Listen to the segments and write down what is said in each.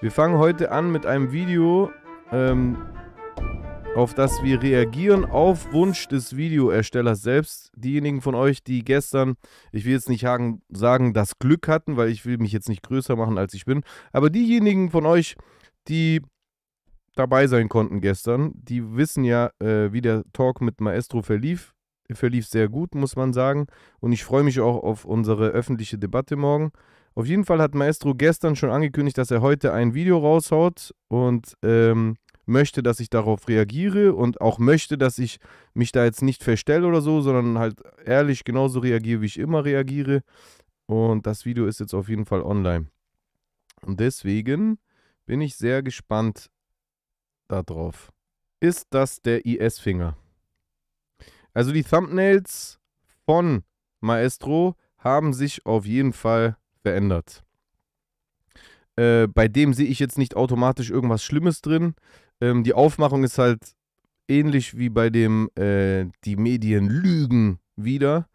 Wir fangen heute an mit einem Video, ähm, auf das wir reagieren auf Wunsch des Videoerstellers selbst. Diejenigen von euch, die gestern, ich will jetzt nicht sagen, das Glück hatten, weil ich will mich jetzt nicht größer machen, als ich bin, aber diejenigen von euch, die dabei sein konnten gestern. Die wissen ja, äh, wie der Talk mit Maestro verlief. Verlief sehr gut, muss man sagen. Und ich freue mich auch auf unsere öffentliche Debatte morgen. Auf jeden Fall hat Maestro gestern schon angekündigt, dass er heute ein Video raushaut und ähm, möchte, dass ich darauf reagiere und auch möchte, dass ich mich da jetzt nicht verstelle oder so, sondern halt ehrlich genauso reagiere, wie ich immer reagiere. Und das Video ist jetzt auf jeden Fall online. Und deswegen bin ich sehr gespannt, da drauf. Ist das der IS-Finger? Also die Thumbnails von Maestro haben sich auf jeden Fall verändert. Äh, bei dem sehe ich jetzt nicht automatisch irgendwas Schlimmes drin. Ähm, die Aufmachung ist halt ähnlich wie bei dem äh, Die Medien lügen wieder.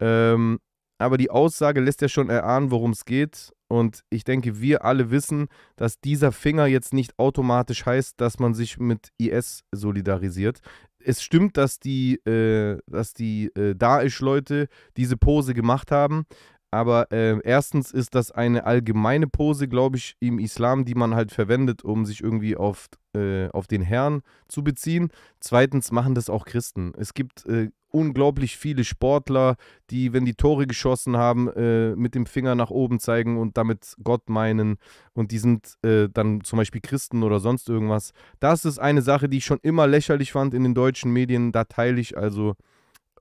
Ähm, aber die Aussage lässt ja schon erahnen, worum es geht. Und ich denke, wir alle wissen, dass dieser Finger jetzt nicht automatisch heißt, dass man sich mit IS solidarisiert. Es stimmt, dass die, äh, die äh, Daesh-Leute diese Pose gemacht haben, aber äh, erstens ist das eine allgemeine Pose, glaube ich, im Islam, die man halt verwendet, um sich irgendwie auf, äh, auf den Herrn zu beziehen. Zweitens machen das auch Christen. Es gibt äh, unglaublich viele Sportler, die, wenn die Tore geschossen haben, äh, mit dem Finger nach oben zeigen und damit Gott meinen. Und die sind äh, dann zum Beispiel Christen oder sonst irgendwas. Das ist eine Sache, die ich schon immer lächerlich fand in den deutschen Medien. Da teile ich also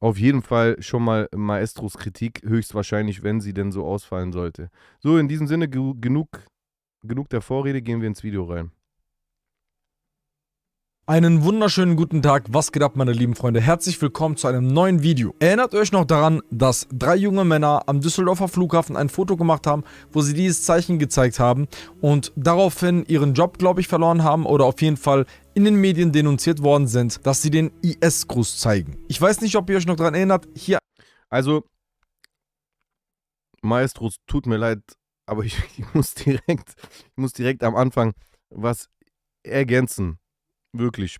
auf jeden Fall schon mal Maestros Kritik, höchstwahrscheinlich, wenn sie denn so ausfallen sollte. So, in diesem Sinne, genug, genug der Vorrede, gehen wir ins Video rein. Einen wunderschönen guten Tag, was geht ab meine lieben Freunde, herzlich willkommen zu einem neuen Video. Erinnert euch noch daran, dass drei junge Männer am Düsseldorfer Flughafen ein Foto gemacht haben, wo sie dieses Zeichen gezeigt haben und daraufhin ihren Job, glaube ich, verloren haben oder auf jeden Fall in den Medien denunziert worden sind, dass sie den IS-Gruß zeigen. Ich weiß nicht, ob ihr euch noch daran erinnert, hier... Also, Maestro, tut mir leid, aber ich, ich, muss direkt, ich muss direkt am Anfang was ergänzen. Wirklich.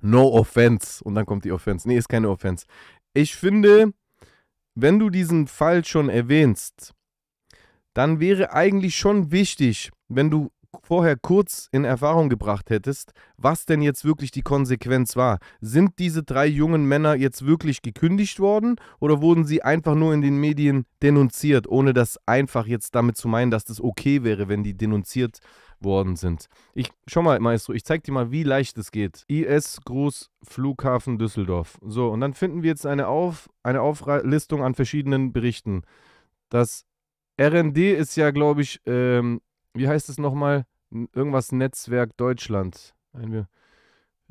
No offense. Und dann kommt die Offense. Nee, ist keine Offense. Ich finde, wenn du diesen Fall schon erwähnst, dann wäre eigentlich schon wichtig, wenn du vorher kurz in Erfahrung gebracht hättest, was denn jetzt wirklich die Konsequenz war. Sind diese drei jungen Männer jetzt wirklich gekündigt worden oder wurden sie einfach nur in den Medien denunziert, ohne das einfach jetzt damit zu meinen, dass das okay wäre, wenn die denunziert worden sind? Ich schau mal, Maestro, ich zeig dir mal, wie leicht es geht. IS Gruß Flughafen Düsseldorf. So, und dann finden wir jetzt eine, Auf, eine Auflistung an verschiedenen Berichten. Das RND ist ja, glaube ich, ähm, wie heißt es nochmal? Irgendwas Netzwerk Deutschland.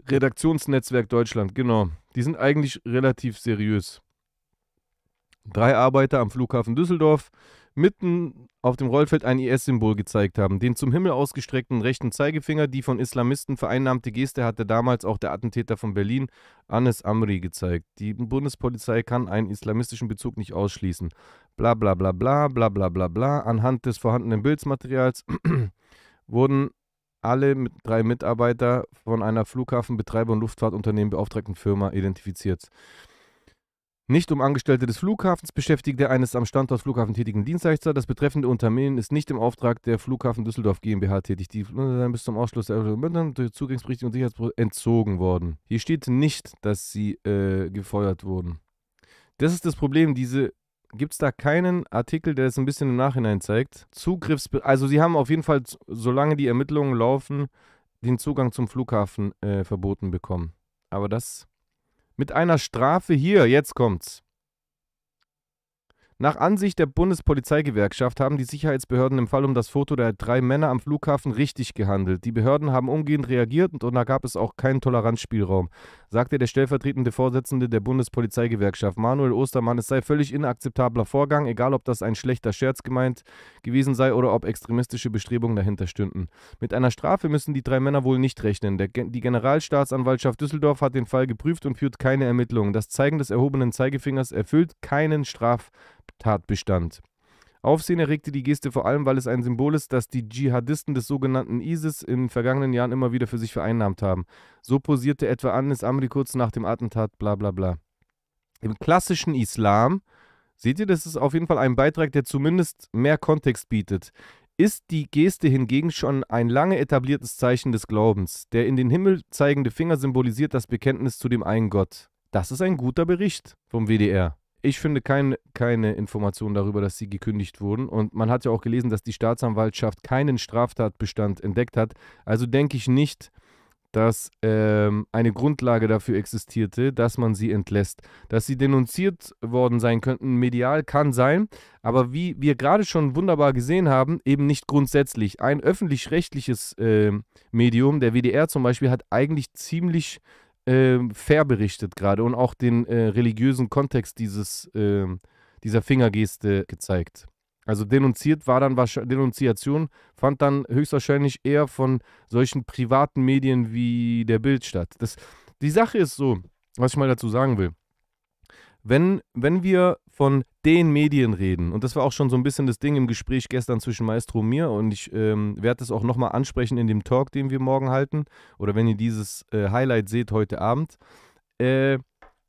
Redaktionsnetzwerk Deutschland, genau. Die sind eigentlich relativ seriös. Drei Arbeiter am Flughafen Düsseldorf mitten auf dem Rollfeld ein IS-Symbol gezeigt haben. Den zum Himmel ausgestreckten rechten Zeigefinger, die von Islamisten vereinnahmte Geste hatte damals auch der Attentäter von Berlin, Anis Amri, gezeigt. Die Bundespolizei kann einen islamistischen Bezug nicht ausschließen. Bla bla bla bla bla bla bla bla. Anhand des vorhandenen Bildmaterials wurden alle mit drei Mitarbeiter von einer Flughafenbetreiber und Luftfahrtunternehmen beauftragten Firma identifiziert nicht um Angestellte des Flughafens, Beschäftigte eines am Standort Flughafen tätigen Dienstleister. Das betreffende Unternehmen ist nicht im Auftrag der Flughafen Düsseldorf GmbH tätig. Die bis zum Ausschluss der durch Zugangsberichte und Sicherheitsprozess entzogen worden. Hier steht nicht, dass sie äh, gefeuert wurden. Das ist das Problem. Diese gibt es da keinen Artikel, der das ein bisschen im Nachhinein zeigt. Zugriffs, also sie haben auf jeden Fall, solange die Ermittlungen laufen, den Zugang zum Flughafen äh, verboten bekommen. Aber das mit einer Strafe hier, jetzt kommt's. Nach Ansicht der Bundespolizeigewerkschaft haben die Sicherheitsbehörden im Fall um das Foto der drei Männer am Flughafen richtig gehandelt. Die Behörden haben umgehend reagiert und da gab es auch keinen Toleranzspielraum sagte der stellvertretende Vorsitzende der Bundespolizeigewerkschaft Manuel Ostermann, es sei völlig inakzeptabler Vorgang, egal ob das ein schlechter Scherz gemeint gewesen sei oder ob extremistische Bestrebungen dahinter stünden. Mit einer Strafe müssen die drei Männer wohl nicht rechnen. Der, die Generalstaatsanwaltschaft Düsseldorf hat den Fall geprüft und führt keine Ermittlungen. Das Zeigen des erhobenen Zeigefingers erfüllt keinen Straftatbestand. Aufsehen erregte die Geste vor allem, weil es ein Symbol ist, das die Dschihadisten des sogenannten ISIS in vergangenen Jahren immer wieder für sich vereinnahmt haben. So posierte etwa Anis Amri kurz nach dem Attentat, bla bla bla. Im klassischen Islam, seht ihr, das ist auf jeden Fall ein Beitrag, der zumindest mehr Kontext bietet ist die Geste hingegen schon ein lange etabliertes Zeichen des Glaubens. Der in den Himmel zeigende Finger symbolisiert das Bekenntnis zu dem einen Gott. Das ist ein guter Bericht vom WDR ich finde kein, keine Informationen darüber, dass sie gekündigt wurden. Und man hat ja auch gelesen, dass die Staatsanwaltschaft keinen Straftatbestand entdeckt hat. Also denke ich nicht, dass ähm, eine Grundlage dafür existierte, dass man sie entlässt. Dass sie denunziert worden sein könnten, medial kann sein, aber wie wir gerade schon wunderbar gesehen haben, eben nicht grundsätzlich. Ein öffentlich-rechtliches äh, Medium, der WDR zum Beispiel, hat eigentlich ziemlich äh, fair berichtet gerade und auch den äh, religiösen Kontext dieses, äh, dieser Fingergeste gezeigt. Also denunziert war dann wahrscheinlich, Denunziation fand dann höchstwahrscheinlich eher von solchen privaten Medien wie der Bild statt. Das, die Sache ist so, was ich mal dazu sagen will wenn, wenn wir von den Medien reden, und das war auch schon so ein bisschen das Ding im Gespräch gestern zwischen Maestro und mir, und ich ähm, werde das auch nochmal ansprechen in dem Talk, den wir morgen halten, oder wenn ihr dieses äh, Highlight seht heute Abend. Äh,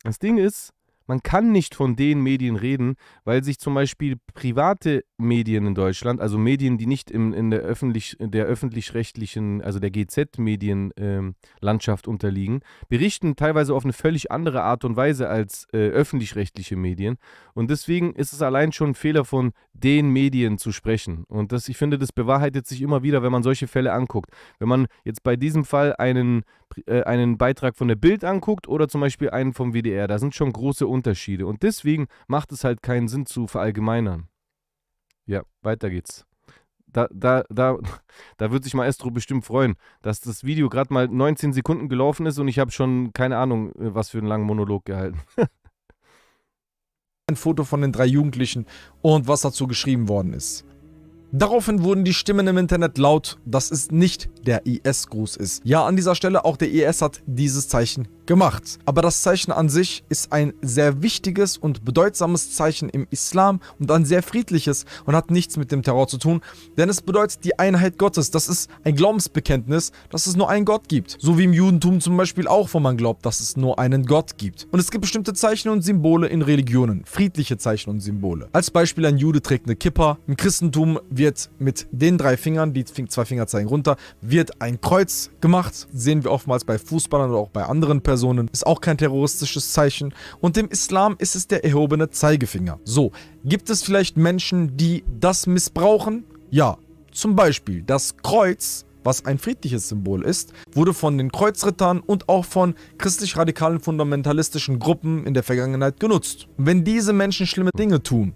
das Ding ist, man kann nicht von den Medien reden, weil sich zum Beispiel private Medien in Deutschland, also Medien, die nicht in, in der, öffentlich, der öffentlich-rechtlichen, also der GZ-Medienlandschaft ähm, unterliegen, berichten teilweise auf eine völlig andere Art und Weise als äh, öffentlich-rechtliche Medien. Und deswegen ist es allein schon ein Fehler von den Medien zu sprechen. Und das, ich finde, das bewahrheitet sich immer wieder, wenn man solche Fälle anguckt. Wenn man jetzt bei diesem Fall einen, äh, einen Beitrag von der Bild anguckt oder zum Beispiel einen vom WDR, da sind schon große Unterschiede Unterschiede. Und deswegen macht es halt keinen Sinn zu verallgemeinern. Ja, weiter geht's. Da, da, da, da wird sich Maestro bestimmt freuen, dass das Video gerade mal 19 Sekunden gelaufen ist und ich habe schon keine Ahnung, äh, was für einen langen Monolog gehalten. Ein Foto von den drei Jugendlichen und was dazu geschrieben worden ist. Daraufhin wurden die Stimmen im Internet laut, dass es nicht der IS-Gruß ist. Ja, an dieser Stelle auch der IS hat dieses Zeichen gemacht. Aber das Zeichen an sich ist ein sehr wichtiges und bedeutsames Zeichen im Islam und ein sehr friedliches und hat nichts mit dem Terror zu tun, denn es bedeutet die Einheit Gottes. Das ist ein Glaubensbekenntnis, dass es nur einen Gott gibt. So wie im Judentum zum Beispiel auch, wo man glaubt, dass es nur einen Gott gibt. Und es gibt bestimmte Zeichen und Symbole in Religionen, friedliche Zeichen und Symbole. Als Beispiel ein Jude trägt eine Kippa, im Christentum wird mit den drei Fingern, die zwei Finger zeigen runter, wird ein Kreuz gemacht. Sehen wir oftmals bei Fußballern oder auch bei anderen Personen. Ist auch kein terroristisches Zeichen. Und im Islam ist es der erhobene Zeigefinger. So, gibt es vielleicht Menschen, die das missbrauchen? Ja, zum Beispiel das Kreuz was ein friedliches Symbol ist, wurde von den Kreuzrittern und auch von christlich-radikalen fundamentalistischen Gruppen in der Vergangenheit genutzt. Wenn diese Menschen schlimme Dinge tun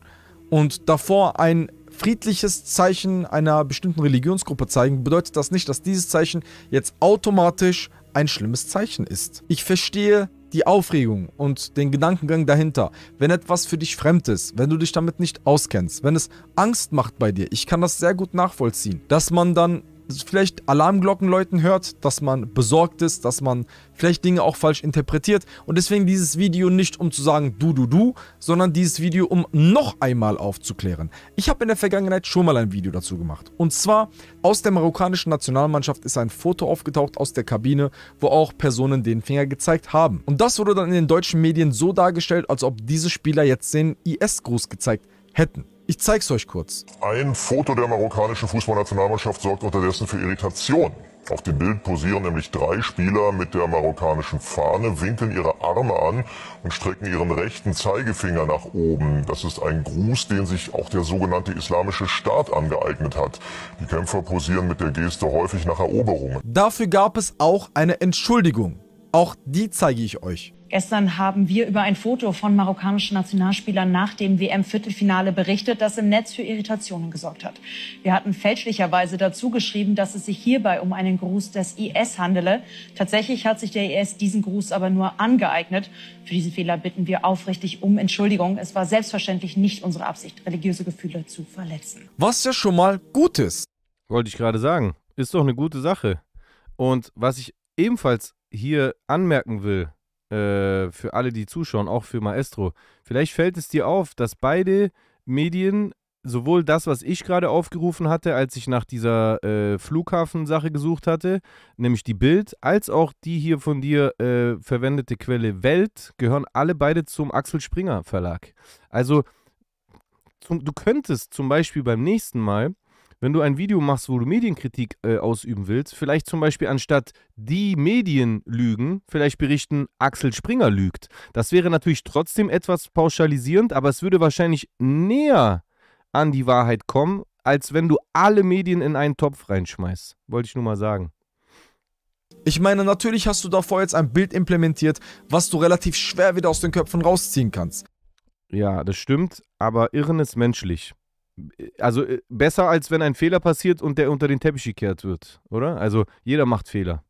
und davor ein friedliches Zeichen einer bestimmten Religionsgruppe zeigen, bedeutet das nicht, dass dieses Zeichen jetzt automatisch ein schlimmes Zeichen ist. Ich verstehe die Aufregung und den Gedankengang dahinter. Wenn etwas für dich fremd ist, wenn du dich damit nicht auskennst, wenn es Angst macht bei dir, ich kann das sehr gut nachvollziehen, dass man dann vielleicht Alarmglocken läuten hört, dass man besorgt ist, dass man vielleicht Dinge auch falsch interpretiert. Und deswegen dieses Video nicht, um zu sagen, du, du, du, sondern dieses Video, um noch einmal aufzuklären. Ich habe in der Vergangenheit schon mal ein Video dazu gemacht. Und zwar aus der marokkanischen Nationalmannschaft ist ein Foto aufgetaucht aus der Kabine, wo auch Personen den Finger gezeigt haben. Und das wurde dann in den deutschen Medien so dargestellt, als ob diese Spieler jetzt den IS-Gruß gezeigt hätten. Ich zeig's euch kurz. Ein Foto der marokkanischen Fußballnationalmannschaft sorgt unterdessen für Irritation. Auf dem Bild posieren nämlich drei Spieler mit der marokkanischen Fahne, winkeln ihre Arme an und strecken ihren rechten Zeigefinger nach oben. Das ist ein Gruß, den sich auch der sogenannte Islamische Staat angeeignet hat. Die Kämpfer posieren mit der Geste häufig nach Eroberungen. Dafür gab es auch eine Entschuldigung. Auch die zeige ich euch. Gestern haben wir über ein Foto von marokkanischen Nationalspielern nach dem WM-Viertelfinale berichtet, das im Netz für Irritationen gesorgt hat. Wir hatten fälschlicherweise dazu geschrieben, dass es sich hierbei um einen Gruß des IS handele. Tatsächlich hat sich der IS diesen Gruß aber nur angeeignet. Für diesen Fehler bitten wir aufrichtig um Entschuldigung. Es war selbstverständlich nicht unsere Absicht, religiöse Gefühle zu verletzen. Was ja schon mal gut ist. Wollte ich gerade sagen. Ist doch eine gute Sache. Und was ich ebenfalls hier anmerken will, äh, für alle, die zuschauen, auch für Maestro, vielleicht fällt es dir auf, dass beide Medien sowohl das, was ich gerade aufgerufen hatte, als ich nach dieser äh, Flughafensache gesucht hatte, nämlich die Bild, als auch die hier von dir äh, verwendete Quelle Welt, gehören alle beide zum Axel Springer Verlag. Also zum, du könntest zum Beispiel beim nächsten Mal wenn du ein Video machst, wo du Medienkritik äh, ausüben willst, vielleicht zum Beispiel anstatt die Medien lügen, vielleicht berichten, Axel Springer lügt. Das wäre natürlich trotzdem etwas pauschalisierend, aber es würde wahrscheinlich näher an die Wahrheit kommen, als wenn du alle Medien in einen Topf reinschmeißt. Wollte ich nur mal sagen. Ich meine, natürlich hast du davor jetzt ein Bild implementiert, was du relativ schwer wieder aus den Köpfen rausziehen kannst. Ja, das stimmt, aber Irren ist menschlich also äh, besser als wenn ein Fehler passiert und der unter den Teppich gekehrt wird, oder? Also jeder macht Fehler.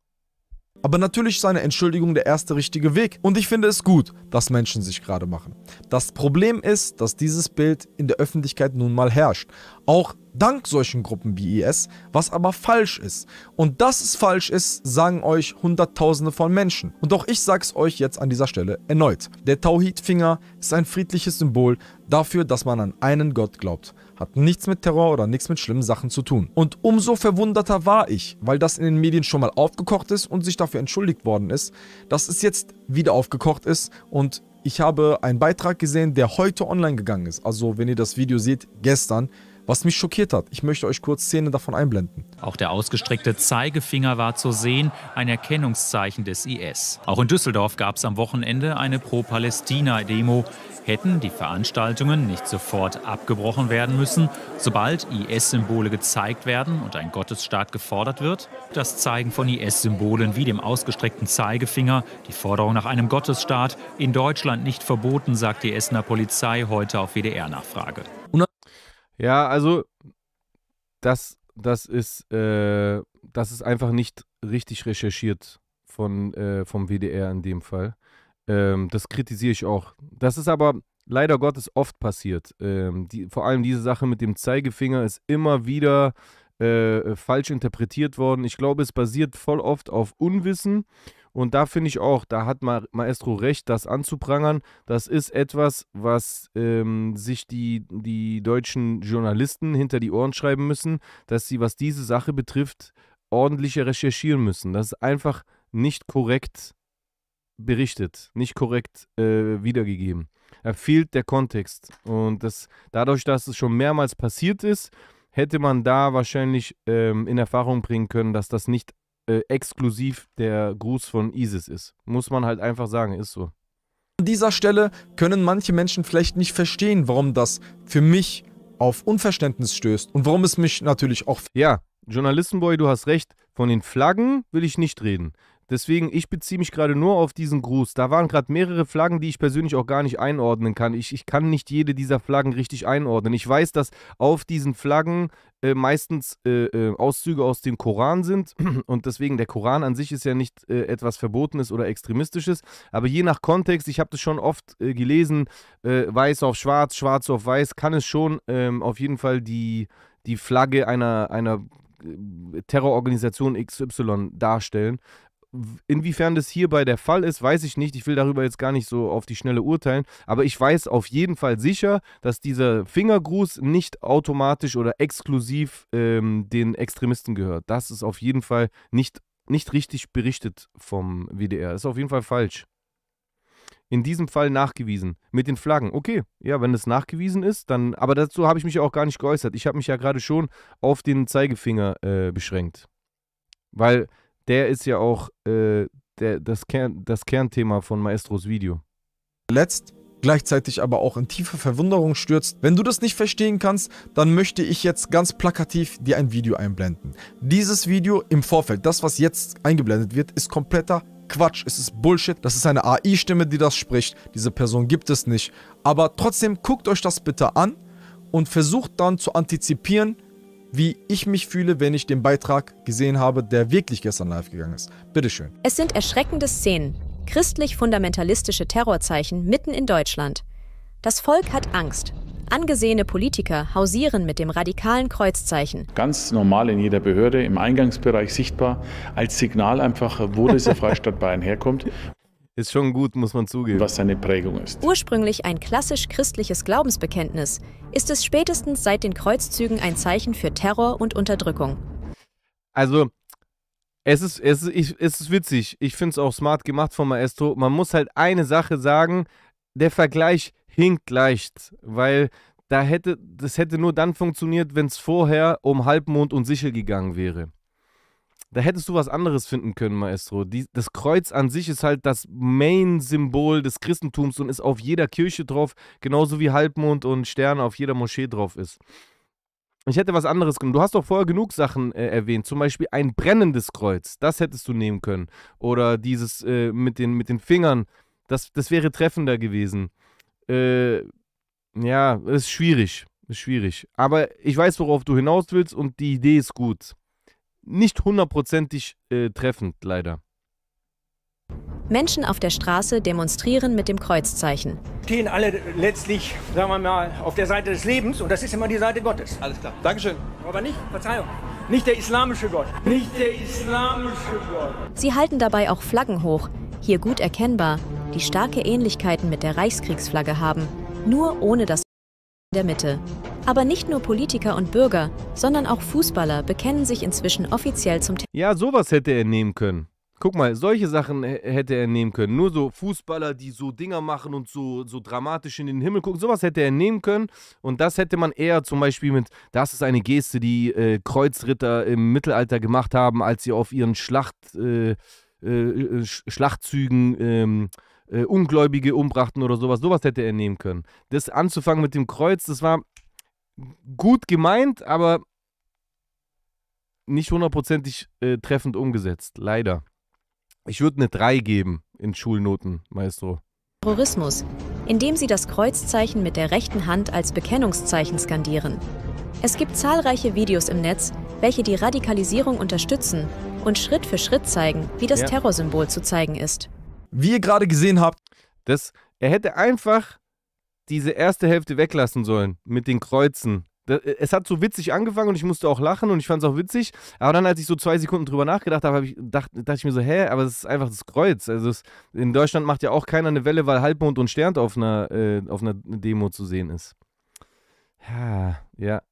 Aber natürlich ist eine Entschuldigung der erste richtige Weg und ich finde es gut, dass Menschen sich gerade machen. Das Problem ist, dass dieses Bild in der Öffentlichkeit nun mal herrscht. Auch Dank solchen Gruppen wie IS, was aber falsch ist. Und dass es falsch ist, sagen euch Hunderttausende von Menschen. Und auch ich sag's euch jetzt an dieser Stelle erneut. Der Tauhid-Finger ist ein friedliches Symbol dafür, dass man an einen Gott glaubt. Hat nichts mit Terror oder nichts mit schlimmen Sachen zu tun. Und umso verwunderter war ich, weil das in den Medien schon mal aufgekocht ist und sich dafür entschuldigt worden ist, dass es jetzt wieder aufgekocht ist und ich habe einen Beitrag gesehen, der heute online gegangen ist. Also wenn ihr das Video seht, gestern was mich schockiert hat. Ich möchte euch kurz Szene davon einblenden. Auch der ausgestreckte Zeigefinger war zu sehen, ein Erkennungszeichen des IS. Auch in Düsseldorf gab es am Wochenende eine Pro-Palästina-Demo. Hätten die Veranstaltungen nicht sofort abgebrochen werden müssen, sobald IS-Symbole gezeigt werden und ein Gottesstaat gefordert wird? Das Zeigen von IS-Symbolen wie dem ausgestreckten Zeigefinger, die Forderung nach einem Gottesstaat, in Deutschland nicht verboten, sagt die Essener Polizei heute auf WDR-Nachfrage. Ja, also das, das ist, äh, das ist einfach nicht richtig recherchiert von, äh, vom WDR in dem Fall. Ähm, das kritisiere ich auch. Das ist aber leider Gottes oft passiert. Ähm, die, vor allem diese Sache mit dem Zeigefinger ist immer wieder äh, falsch interpretiert worden. Ich glaube, es basiert voll oft auf Unwissen und da finde ich auch, da hat Maestro recht, das anzuprangern. Das ist etwas, was ähm, sich die, die deutschen Journalisten hinter die Ohren schreiben müssen, dass sie, was diese Sache betrifft, ordentlicher recherchieren müssen. Das ist einfach nicht korrekt berichtet, nicht korrekt äh, wiedergegeben. Da fehlt der Kontext. Und das, dadurch, dass es schon mehrmals passiert ist, hätte man da wahrscheinlich ähm, in Erfahrung bringen können, dass das nicht äh, exklusiv der Gruß von ISIS ist. Muss man halt einfach sagen, ist so. An dieser Stelle können manche Menschen vielleicht nicht verstehen, warum das für mich auf Unverständnis stößt und warum es mich natürlich auch. Ja, Journalistenboy, du hast recht. Von den Flaggen will ich nicht reden. Deswegen, ich beziehe mich gerade nur auf diesen Gruß. Da waren gerade mehrere Flaggen, die ich persönlich auch gar nicht einordnen kann. Ich, ich kann nicht jede dieser Flaggen richtig einordnen. Ich weiß, dass auf diesen Flaggen äh, meistens äh, äh, Auszüge aus dem Koran sind und deswegen der Koran an sich ist ja nicht äh, etwas Verbotenes oder Extremistisches, aber je nach Kontext, ich habe das schon oft äh, gelesen, äh, weiß auf schwarz, schwarz auf weiß, kann es schon ähm, auf jeden Fall die, die Flagge einer, einer Terrororganisation XY darstellen. Inwiefern das hierbei der Fall ist, weiß ich nicht. Ich will darüber jetzt gar nicht so auf die Schnelle urteilen. Aber ich weiß auf jeden Fall sicher, dass dieser Fingergruß nicht automatisch oder exklusiv ähm, den Extremisten gehört. Das ist auf jeden Fall nicht, nicht richtig berichtet vom WDR. ist auf jeden Fall falsch. In diesem Fall nachgewiesen. Mit den Flaggen. Okay, ja, wenn es nachgewiesen ist, dann. Aber dazu habe ich mich auch gar nicht geäußert. Ich habe mich ja gerade schon auf den Zeigefinger äh, beschränkt. Weil der ist ja auch äh, der, das, Kern, das Kernthema von Maestros Video. Letzt gleichzeitig aber auch in tiefe Verwunderung stürzt. Wenn du das nicht verstehen kannst, dann möchte ich jetzt ganz plakativ dir ein Video einblenden. Dieses Video im Vorfeld, das was jetzt eingeblendet wird, ist kompletter Quatsch, es ist Bullshit, das ist eine AI-Stimme, die das spricht, diese Person gibt es nicht. Aber trotzdem guckt euch das bitte an und versucht dann zu antizipieren, wie ich mich fühle, wenn ich den Beitrag gesehen habe, der wirklich gestern live gegangen ist. Bitteschön. Es sind erschreckende Szenen. Christlich-fundamentalistische Terrorzeichen mitten in Deutschland. Das Volk hat Angst. Angesehene Politiker hausieren mit dem radikalen Kreuzzeichen. Ganz normal in jeder Behörde, im Eingangsbereich sichtbar, als Signal einfach, wo dieser Freistaat Bayern herkommt. Ist schon gut, muss man zugeben. Was seine Prägung ist. Ursprünglich ein klassisch christliches Glaubensbekenntnis, ist es spätestens seit den Kreuzzügen ein Zeichen für Terror und Unterdrückung. Also, es ist, es ist, es ist witzig. Ich finde es auch smart gemacht von Maestro. Man muss halt eine Sache sagen: der Vergleich hinkt leicht, weil da hätte, das hätte nur dann funktioniert, wenn es vorher um Halbmond und Sichel gegangen wäre. Da hättest du was anderes finden können, Maestro. Die, das Kreuz an sich ist halt das Main-Symbol des Christentums und ist auf jeder Kirche drauf, genauso wie Halbmond und Sterne auf jeder Moschee drauf ist. Ich hätte was anderes genommen. Du hast doch vorher genug Sachen äh, erwähnt. Zum Beispiel ein brennendes Kreuz. Das hättest du nehmen können. Oder dieses äh, mit, den, mit den Fingern. Das, das wäre treffender gewesen. Äh, ja, ist schwierig. Ist schwierig. Aber ich weiß, worauf du hinaus willst und die Idee ist gut nicht hundertprozentig äh, treffend, leider. Menschen auf der Straße demonstrieren mit dem Kreuzzeichen. Stehen alle letztlich, sagen wir mal, auf der Seite des Lebens und das ist immer die Seite Gottes. Alles klar. Dankeschön. Aber nicht, Verzeihung, nicht der islamische Gott. Nicht der islamische Gott. Sie halten dabei auch Flaggen hoch, hier gut erkennbar, die starke Ähnlichkeiten mit der Reichskriegsflagge haben, nur ohne das der Mitte. Aber nicht nur Politiker und Bürger, sondern auch Fußballer bekennen sich inzwischen offiziell zum Ja, sowas hätte er nehmen können. Guck mal, solche Sachen hätte er nehmen können. Nur so Fußballer, die so Dinger machen und so, so dramatisch in den Himmel gucken, sowas hätte er nehmen können. Und das hätte man eher zum Beispiel mit, das ist eine Geste, die äh, Kreuzritter im Mittelalter gemacht haben, als sie auf ihren Schlacht, äh, äh, Schlachtzügen ähm, äh, Ungläubige umbrachten oder sowas. Sowas hätte er nehmen können. Das anzufangen mit dem Kreuz, das war gut gemeint, aber nicht hundertprozentig äh, treffend umgesetzt. Leider. Ich würde eine 3 geben in Schulnoten, Maestro. Terrorismus, indem sie das Kreuzzeichen mit der rechten Hand als Bekennungszeichen skandieren. Es gibt zahlreiche Videos im Netz, welche die Radikalisierung unterstützen und Schritt für Schritt zeigen, wie das ja. Terrorsymbol zu zeigen ist. Wie ihr gerade gesehen habt. Das, er hätte einfach diese erste Hälfte weglassen sollen mit den Kreuzen. Das, äh, es hat so witzig angefangen und ich musste auch lachen und ich fand es auch witzig. Aber dann, als ich so zwei Sekunden drüber nachgedacht habe, hab ich, dachte, dachte ich mir so, hä, aber es ist einfach das Kreuz. Also das, in Deutschland macht ja auch keiner eine Welle, weil Halbmond und Stern auf einer, äh, auf einer Demo zu sehen ist. Ja, ja.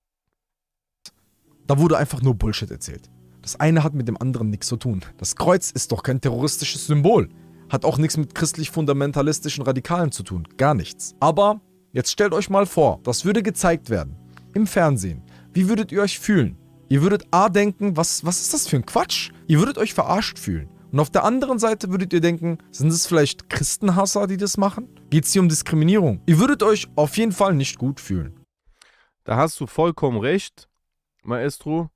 Da wurde einfach nur Bullshit erzählt. Das eine hat mit dem anderen nichts zu tun. Das Kreuz ist doch kein terroristisches Symbol. Hat auch nichts mit christlich-fundamentalistischen Radikalen zu tun. Gar nichts. Aber jetzt stellt euch mal vor, das würde gezeigt werden. Im Fernsehen. Wie würdet ihr euch fühlen? Ihr würdet A denken, was, was ist das für ein Quatsch? Ihr würdet euch verarscht fühlen. Und auf der anderen Seite würdet ihr denken, sind es vielleicht Christenhasser, die das machen? Geht es hier um Diskriminierung? Ihr würdet euch auf jeden Fall nicht gut fühlen. Da hast du vollkommen recht, Maestro.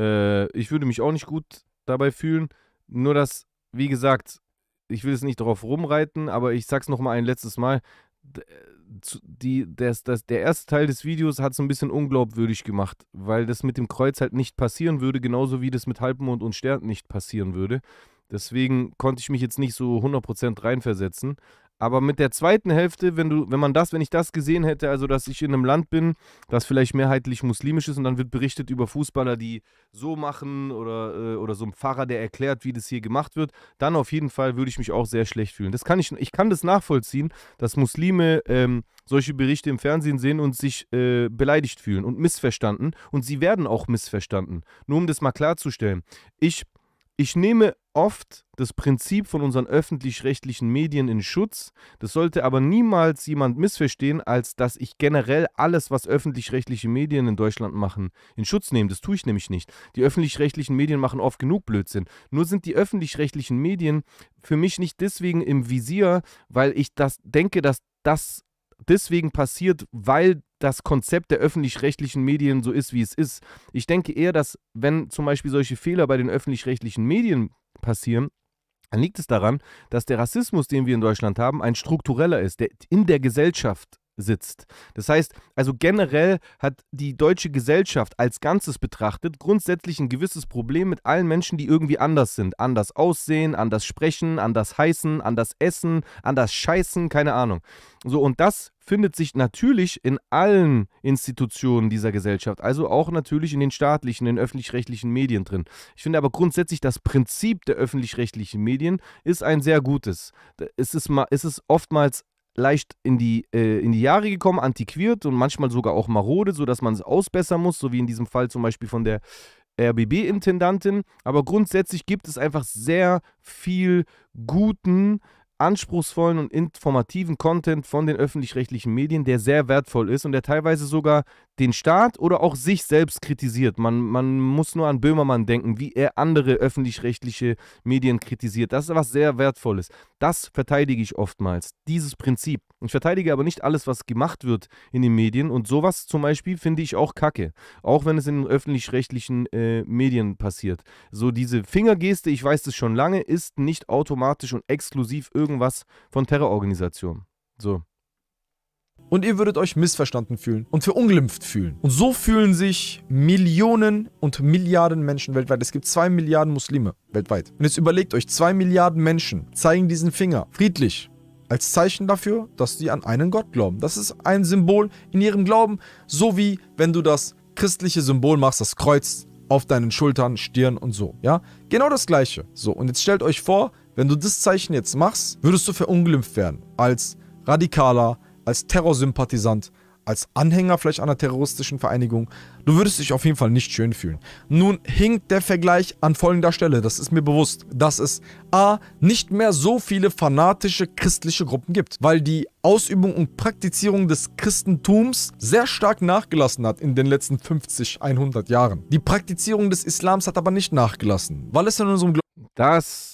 Äh, ich würde mich auch nicht gut dabei fühlen. Nur dass, wie gesagt, ich will es nicht drauf rumreiten, aber ich sag's nochmal ein letztes Mal. Äh, die, das, das, der erste Teil des Videos hat es ein bisschen unglaubwürdig gemacht, weil das mit dem Kreuz halt nicht passieren würde, genauso wie das mit Halbmond und Stern nicht passieren würde. Deswegen konnte ich mich jetzt nicht so 100% reinversetzen. Aber mit der zweiten Hälfte, wenn du, wenn man das, wenn ich das gesehen hätte, also dass ich in einem Land bin, das vielleicht mehrheitlich muslimisch ist und dann wird berichtet über Fußballer, die so machen oder, äh, oder so ein Pfarrer, der erklärt, wie das hier gemacht wird, dann auf jeden Fall würde ich mich auch sehr schlecht fühlen. Das kann ich, ich kann das nachvollziehen, dass Muslime ähm, solche Berichte im Fernsehen sehen und sich äh, beleidigt fühlen und missverstanden und sie werden auch missverstanden. Nur um das mal klarzustellen, ich ich nehme oft das Prinzip von unseren öffentlich-rechtlichen Medien in Schutz. Das sollte aber niemals jemand missverstehen, als dass ich generell alles, was öffentlich-rechtliche Medien in Deutschland machen, in Schutz nehme. Das tue ich nämlich nicht. Die öffentlich-rechtlichen Medien machen oft genug Blödsinn. Nur sind die öffentlich-rechtlichen Medien für mich nicht deswegen im Visier, weil ich das denke, dass das deswegen passiert, weil das Konzept der öffentlich-rechtlichen Medien so ist, wie es ist. Ich denke eher, dass wenn zum Beispiel solche Fehler bei den öffentlich-rechtlichen Medien passieren, dann liegt es daran, dass der Rassismus, den wir in Deutschland haben, ein struktureller ist, der in der Gesellschaft sitzt. Das heißt, also generell hat die deutsche Gesellschaft als Ganzes betrachtet grundsätzlich ein gewisses Problem mit allen Menschen, die irgendwie anders sind. Anders aussehen, anders sprechen, anders heißen, anders essen, anders scheißen, keine Ahnung. So, und das findet sich natürlich in allen Institutionen dieser Gesellschaft, also auch natürlich in den staatlichen, in den öffentlich-rechtlichen Medien drin. Ich finde aber grundsätzlich, das Prinzip der öffentlich-rechtlichen Medien ist ein sehr gutes. Es ist, es ist oftmals leicht in die, äh, in die Jahre gekommen, antiquiert und manchmal sogar auch marode, sodass man es ausbessern muss, so wie in diesem Fall zum Beispiel von der RBB-Intendantin. Aber grundsätzlich gibt es einfach sehr viel guten, anspruchsvollen und informativen Content von den öffentlich-rechtlichen Medien, der sehr wertvoll ist und der teilweise sogar den Staat oder auch sich selbst kritisiert. Man, man muss nur an Böhmermann denken, wie er andere öffentlich-rechtliche Medien kritisiert. Das ist was sehr Wertvolles. Das verteidige ich oftmals, dieses Prinzip. Ich verteidige aber nicht alles, was gemacht wird in den Medien. Und sowas zum Beispiel finde ich auch kacke. Auch wenn es in öffentlich-rechtlichen äh, Medien passiert. So diese Fingergeste, ich weiß das schon lange, ist nicht automatisch und exklusiv irgendwas von Terrororganisationen. So und ihr würdet euch missverstanden fühlen und verunglimpft fühlen. Und so fühlen sich Millionen und Milliarden Menschen weltweit. Es gibt zwei Milliarden Muslime weltweit. Und jetzt überlegt euch, zwei Milliarden Menschen zeigen diesen Finger friedlich als Zeichen dafür, dass sie an einen Gott glauben. Das ist ein Symbol in ihrem Glauben, so wie wenn du das christliche Symbol machst, das Kreuz auf deinen Schultern, Stirn und so, ja? Genau das gleiche. So, und jetzt stellt euch vor, wenn du das Zeichen jetzt machst, würdest du verunglimpft werden als radikaler, als Terrorsympathisant, als Anhänger vielleicht einer terroristischen Vereinigung, du würdest dich auf jeden Fall nicht schön fühlen. Nun hinkt der Vergleich an folgender Stelle, das ist mir bewusst, dass es a. nicht mehr so viele fanatische christliche Gruppen gibt, weil die Ausübung und Praktizierung des Christentums sehr stark nachgelassen hat in den letzten 50, 100 Jahren. Die Praktizierung des Islams hat aber nicht nachgelassen, weil es in unserem... Glauben... das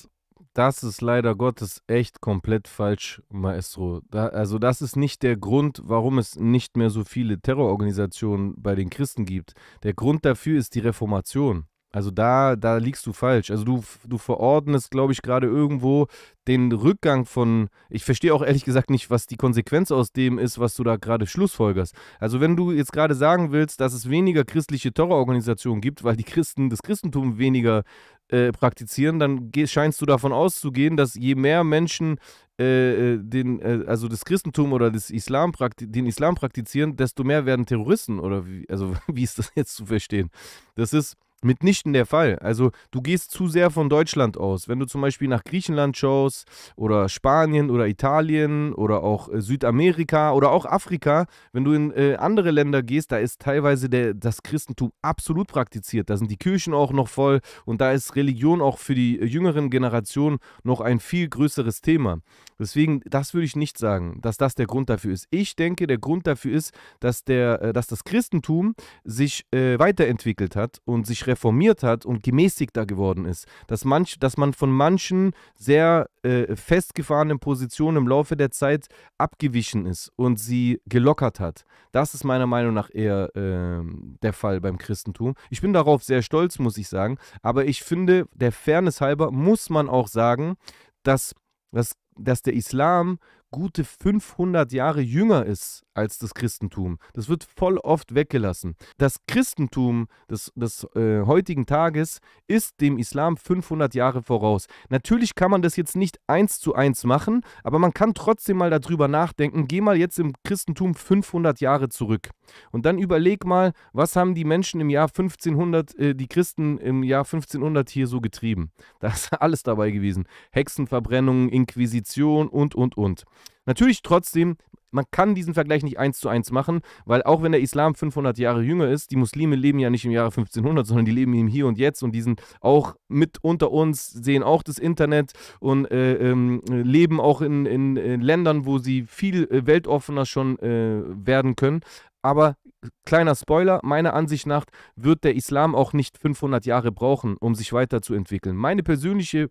das ist leider Gottes echt komplett falsch, Maestro. Da, also das ist nicht der Grund, warum es nicht mehr so viele Terrororganisationen bei den Christen gibt. Der Grund dafür ist die Reformation. Also da, da liegst du falsch. Also du, du verordnest, glaube ich, gerade irgendwo den Rückgang von. Ich verstehe auch ehrlich gesagt nicht, was die Konsequenz aus dem ist, was du da gerade schlussfolgerst. Also wenn du jetzt gerade sagen willst, dass es weniger christliche Terrororganisationen gibt, weil die Christen das Christentum weniger äh, praktizieren, dann scheinst du davon auszugehen, dass je mehr Menschen äh, äh den, äh, also das Christentum oder das Islam den Islam praktizieren, desto mehr werden Terroristen oder wie, also wie ist das jetzt zu verstehen? Das ist Mitnichten der Fall. Also du gehst zu sehr von Deutschland aus. Wenn du zum Beispiel nach Griechenland schaust oder Spanien oder Italien oder auch äh, Südamerika oder auch Afrika, wenn du in äh, andere Länder gehst, da ist teilweise der, das Christentum absolut praktiziert. Da sind die Kirchen auch noch voll und da ist Religion auch für die äh, jüngeren Generationen noch ein viel größeres Thema. Deswegen, das würde ich nicht sagen, dass das der Grund dafür ist. Ich denke, der Grund dafür ist, dass, der, äh, dass das Christentum sich äh, weiterentwickelt hat und sich reformiert hat und gemäßigter geworden ist. Dass, manch, dass man von manchen sehr äh, festgefahrenen Positionen im Laufe der Zeit abgewichen ist und sie gelockert hat. Das ist meiner Meinung nach eher äh, der Fall beim Christentum. Ich bin darauf sehr stolz, muss ich sagen. Aber ich finde, der Fairness halber muss man auch sagen, dass, dass, dass der Islam gute 500 Jahre jünger ist als das Christentum. Das wird voll oft weggelassen. Das Christentum des, des äh, heutigen Tages ist dem Islam 500 Jahre voraus. Natürlich kann man das jetzt nicht eins zu eins machen, aber man kann trotzdem mal darüber nachdenken. Geh mal jetzt im Christentum 500 Jahre zurück. Und dann überleg mal, was haben die Menschen im Jahr 1500, äh, die Christen im Jahr 1500 hier so getrieben. Da ist alles dabei gewesen. Hexenverbrennungen, Inquisition und, und, und. Natürlich trotzdem, man kann diesen Vergleich nicht eins zu eins machen, weil auch wenn der Islam 500 Jahre jünger ist, die Muslime leben ja nicht im Jahre 1500, sondern die leben im Hier und Jetzt und die sind auch mit unter uns, sehen auch das Internet und äh, ähm, leben auch in, in, in, Ländern, wo sie viel äh, weltoffener schon äh, werden können. Aber kleiner Spoiler, meiner Ansicht nach wird der Islam auch nicht 500 Jahre brauchen, um sich weiterzuentwickeln. Meine persönliche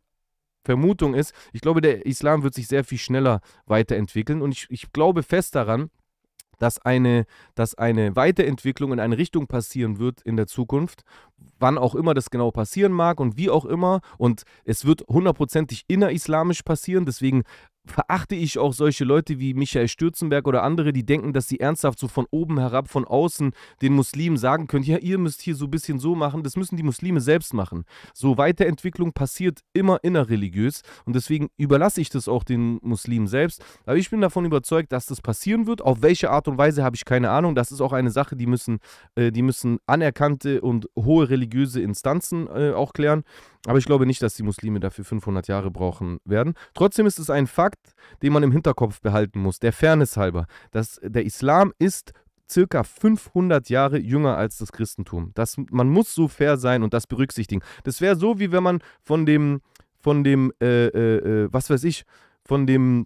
Vermutung ist, ich glaube, der Islam wird sich sehr viel schneller weiterentwickeln und ich, ich glaube fest daran, dass eine, dass eine Weiterentwicklung in eine Richtung passieren wird in der Zukunft, wann auch immer das genau passieren mag und wie auch immer. Und es wird hundertprozentig innerislamisch passieren. Deswegen verachte ich auch solche Leute wie Michael Stürzenberg oder andere, die denken, dass sie ernsthaft so von oben herab, von außen den Muslimen sagen können, ja, ihr müsst hier so ein bisschen so machen, das müssen die Muslime selbst machen. So Weiterentwicklung passiert immer innerreligiös und deswegen überlasse ich das auch den Muslimen selbst. Aber ich bin davon überzeugt, dass das passieren wird. Auf welche Art und Weise habe ich keine Ahnung. Das ist auch eine Sache, die müssen, äh, die müssen anerkannte und hohe religiöse Instanzen äh, auch klären. Aber ich glaube nicht, dass die Muslime dafür 500 Jahre brauchen werden. Trotzdem ist es ein Fakt, Fakt, den man im Hinterkopf behalten muss, der Fairness halber, dass der Islam ist circa 500 Jahre jünger als das Christentum. Das, man muss so fair sein und das berücksichtigen. Das wäre so, wie wenn man von dem, von dem, äh, äh, äh was weiß ich, von dem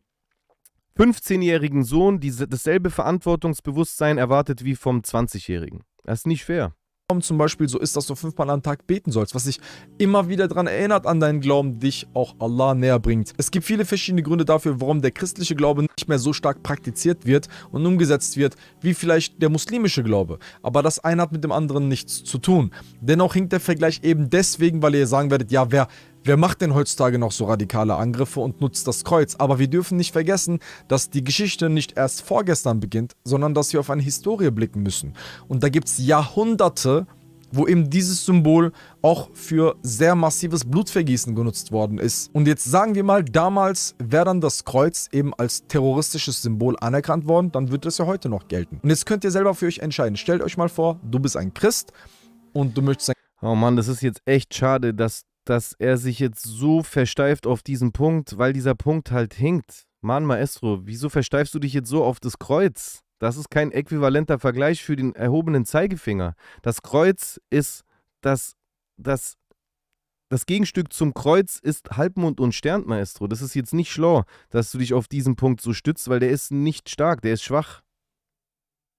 15-jährigen Sohn diese, dasselbe Verantwortungsbewusstsein erwartet wie vom 20-jährigen. Das ist nicht fair zum Beispiel so ist, dass du fünfmal am Tag beten sollst, was dich immer wieder daran erinnert an deinen Glauben, dich auch Allah näher bringt. Es gibt viele verschiedene Gründe dafür, warum der christliche Glaube nicht mehr so stark praktiziert wird und umgesetzt wird, wie vielleicht der muslimische Glaube. Aber das eine hat mit dem anderen nichts zu tun. Dennoch hinkt der Vergleich eben deswegen, weil ihr sagen werdet, ja, wer Wer macht denn heutzutage noch so radikale Angriffe und nutzt das Kreuz? Aber wir dürfen nicht vergessen, dass die Geschichte nicht erst vorgestern beginnt, sondern dass wir auf eine Historie blicken müssen. Und da gibt es Jahrhunderte, wo eben dieses Symbol auch für sehr massives Blutvergießen genutzt worden ist. Und jetzt sagen wir mal, damals wäre dann das Kreuz eben als terroristisches Symbol anerkannt worden, dann würde es ja heute noch gelten. Und jetzt könnt ihr selber für euch entscheiden. Stellt euch mal vor, du bist ein Christ und du möchtest ein... Oh Mann, das ist jetzt echt schade, dass dass er sich jetzt so versteift auf diesen Punkt, weil dieser Punkt halt hinkt. Mann, Maestro, wieso versteifst du dich jetzt so auf das Kreuz? Das ist kein äquivalenter Vergleich für den erhobenen Zeigefinger. Das Kreuz ist das, das, das Gegenstück zum Kreuz ist Halbmond und Stern, Maestro. Das ist jetzt nicht schlau, dass du dich auf diesen Punkt so stützt, weil der ist nicht stark, der ist schwach.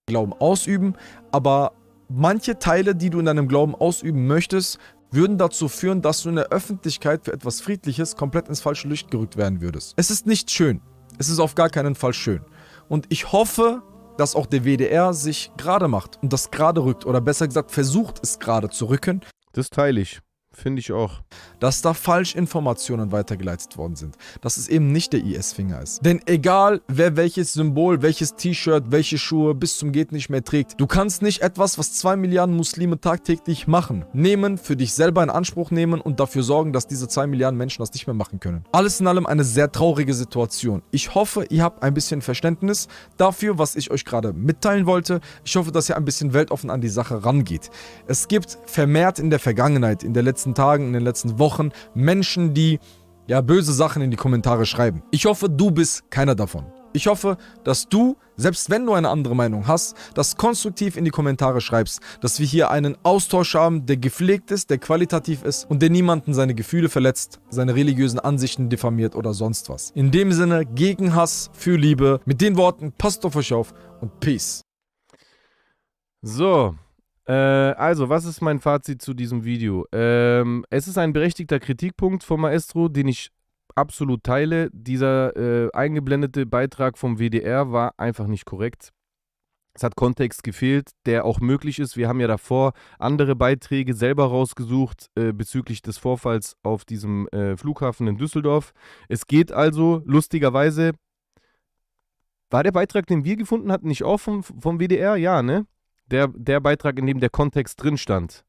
Glauben ausüben, aber manche Teile, die du in deinem Glauben ausüben möchtest, würden dazu führen, dass du in der Öffentlichkeit für etwas Friedliches komplett ins falsche Licht gerückt werden würdest. Es ist nicht schön. Es ist auf gar keinen Fall schön. Und ich hoffe, dass auch der WDR sich gerade macht und das gerade rückt oder besser gesagt versucht es gerade zu rücken. Das teile ich. Finde ich auch. Dass da Falschinformationen weitergeleitet worden sind. Dass es eben nicht der IS-Finger ist. Denn egal, wer welches Symbol, welches T-Shirt, welche Schuhe bis zum Geht nicht mehr trägt, du kannst nicht etwas, was zwei Milliarden Muslime tagtäglich machen, nehmen, für dich selber in Anspruch nehmen und dafür sorgen, dass diese zwei Milliarden Menschen das nicht mehr machen können. Alles in allem eine sehr traurige Situation. Ich hoffe, ihr habt ein bisschen Verständnis dafür, was ich euch gerade mitteilen wollte. Ich hoffe, dass ihr ein bisschen weltoffen an die Sache rangeht. Es gibt vermehrt in der Vergangenheit, in der letzten letzten Tagen, in den letzten Wochen Menschen, die ja böse Sachen in die Kommentare schreiben. Ich hoffe, du bist keiner davon. Ich hoffe, dass du, selbst wenn du eine andere Meinung hast, das konstruktiv in die Kommentare schreibst, dass wir hier einen Austausch haben, der gepflegt ist, der qualitativ ist und der niemanden seine Gefühle verletzt, seine religiösen Ansichten diffamiert oder sonst was. In dem Sinne, gegen Hass, für Liebe. Mit den Worten, passt auf euch auf und Peace. So, äh, also, was ist mein Fazit zu diesem Video? Ähm, es ist ein berechtigter Kritikpunkt von Maestro, den ich absolut teile. Dieser äh, eingeblendete Beitrag vom WDR war einfach nicht korrekt. Es hat Kontext gefehlt, der auch möglich ist. Wir haben ja davor andere Beiträge selber rausgesucht äh, bezüglich des Vorfalls auf diesem äh, Flughafen in Düsseldorf. Es geht also lustigerweise. War der Beitrag, den wir gefunden hatten, nicht auch vom, vom WDR? Ja, ne? der, der Beitrag, in dem der Kontext drin stand.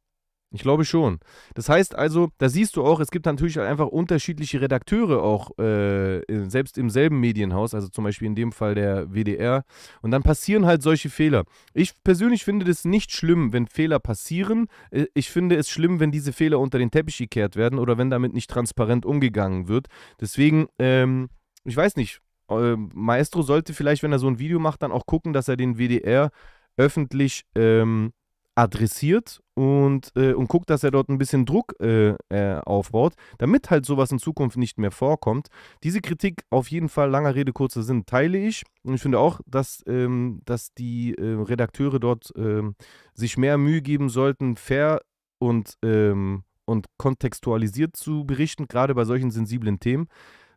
Ich glaube schon. Das heißt also, da siehst du auch, es gibt natürlich einfach unterschiedliche Redakteure auch, äh, selbst im selben Medienhaus, also zum Beispiel in dem Fall der WDR. Und dann passieren halt solche Fehler. Ich persönlich finde das nicht schlimm, wenn Fehler passieren. Äh, ich finde es schlimm, wenn diese Fehler unter den Teppich gekehrt werden oder wenn damit nicht transparent umgegangen wird. Deswegen, ähm, ich weiß nicht, äh, Maestro sollte vielleicht, wenn er so ein Video macht, dann auch gucken, dass er den WDR öffentlich ähm, adressiert und, äh, und guckt, dass er dort ein bisschen Druck äh, äh, aufbaut, damit halt sowas in Zukunft nicht mehr vorkommt. Diese Kritik auf jeden Fall, langer Rede, kurzer Sinn, teile ich. Und ich finde auch, dass, ähm, dass die äh, Redakteure dort ähm, sich mehr Mühe geben sollten, fair und, ähm, und kontextualisiert zu berichten, gerade bei solchen sensiblen Themen.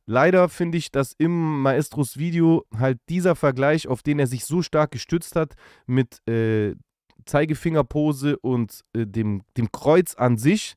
Leider finde ich, dass im Maestros Video halt dieser Vergleich, auf den er sich so stark gestützt hat, mit äh, Zeigefingerpose und äh, dem, dem Kreuz an sich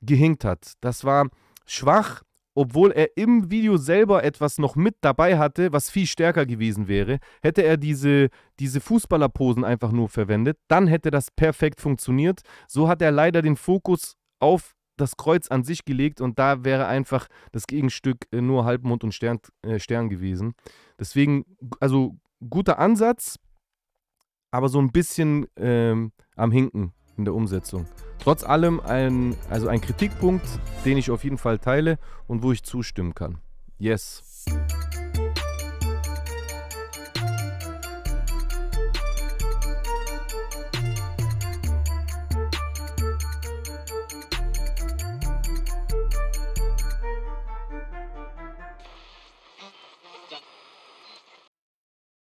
gehinkt hat. Das war schwach, obwohl er im Video selber etwas noch mit dabei hatte, was viel stärker gewesen wäre. Hätte er diese, diese Fußballerposen einfach nur verwendet, dann hätte das perfekt funktioniert. So hat er leider den Fokus auf das Kreuz an sich gelegt und da wäre einfach das Gegenstück äh, nur Halbmond und Stern, äh, Stern gewesen. Deswegen, also guter Ansatz, aber so ein bisschen ähm, am Hinken in der Umsetzung. Trotz allem ein, also ein Kritikpunkt, den ich auf jeden Fall teile und wo ich zustimmen kann. Yes.